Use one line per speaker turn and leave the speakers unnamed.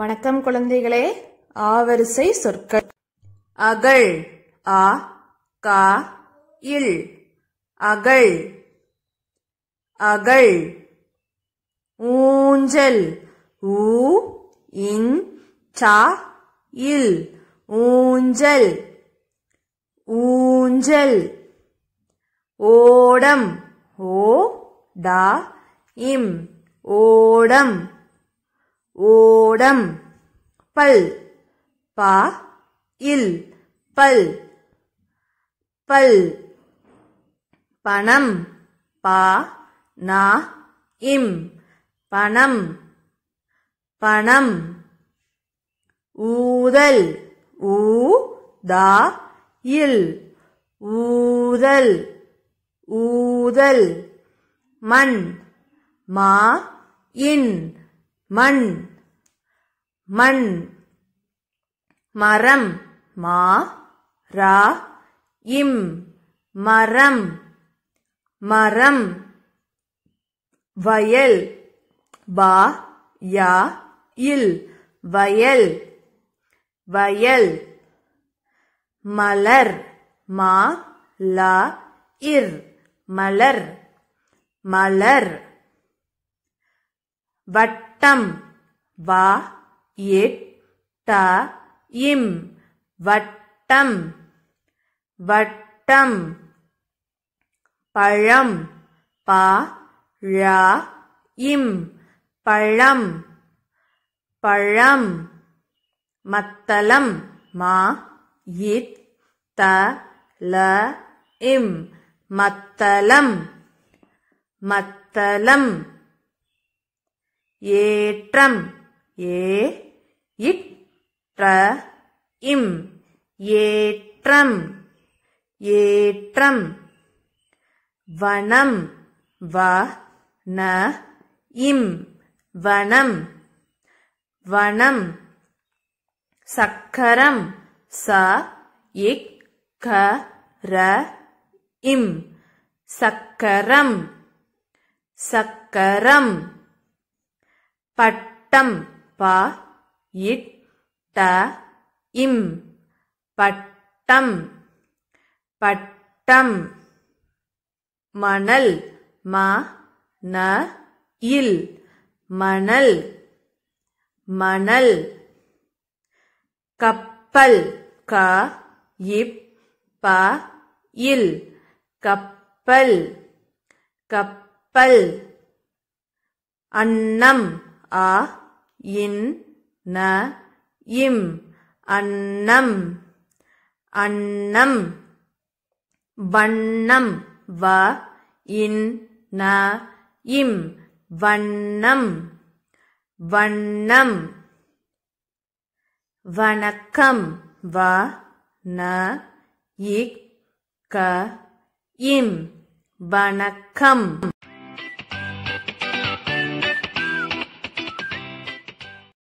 வணக்கம் குழந்தைகளே ஆவரிசை சொற்கள் அகழ் ஆ கா இல் அகழ் அகழ் ஊஞ்சல் ஊ இன் சா இல் ஊஞ்சல் ஊஞ்சல் ஓடம் ஓ டா இம் ஓடம் ஓடம் பல் பா இல் பல் பல் பணம் பா நா இம் பணம் பணம் ஊதல் ஊ தா இல் ஊதல் ஊதல் மண் மா இன் மண் மண் மரம் மா ரா இம் மரம் மரம் வயல் பா யா இல் வயல் வயல் மலர் மா லா இர் மலர் மலர் வட்ட வட்டம் வா இட் ட இம் வட்டம் வட்டம் பழம் பா ழ இம் பழம் பழம் மத்தளம் மா இத் த ல இம் மத்தளம் மத்தளம் ஏற்றம் ஏ இற்ற இம் ஏற்றம் ஏற்றம் வனம் வ ந இம் வனம் வனம் சக்கரம் ச இக் க ர இம் சக்கரம் சக்கரம் பட்டம் ப இட் ட இம் பட்டம் பட்டம் மணல் ம ந இல் மணல் மணல் கப்பல் க இப் ப இல் கப்பல் கப்பல் அன்னம் அ இன் ந இம் அன்னம் அன்னம் வண்ணம் வ இன் ந இம் வண்ணம் வண்ணம் வணக்கம் வ ந இக் க இம் வணக்கம்